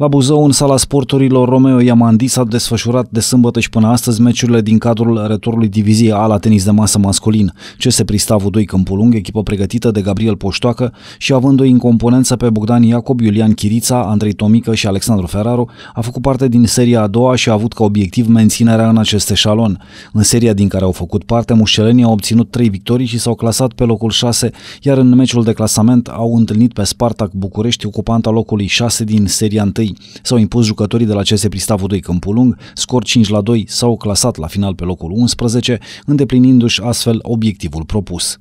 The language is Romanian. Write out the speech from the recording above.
La Buzău, în sala sporturilor, Romeo Iamandi s-a desfășurat de sâmbătă și până astăzi meciurile din cadrul returului diviziei A la tenis de masă masculin. CS Pristavu 2 Câmpulung, echipă pregătită de Gabriel Poștoacă și având o incomponență pe Bogdan Iacob, Iulian Chirița, Andrei Tomică și Alexandru Ferraru, a făcut parte din seria a doua și a avut ca obiectiv menținerea în acest eșalon. În seria din care au făcut parte, mușelenii au obținut 3 victorii și s-au clasat pe locul 6, iar în meciul de clasament au întâlnit pe Spartak București, ocupanta locului 6 din seria 1. 3. S-au impus jucătorii de la CS Pristavu 2 Câmpul Lung, scor 5 la 2, s-au clasat la final pe locul 11, îndeplinindu-și astfel obiectivul propus.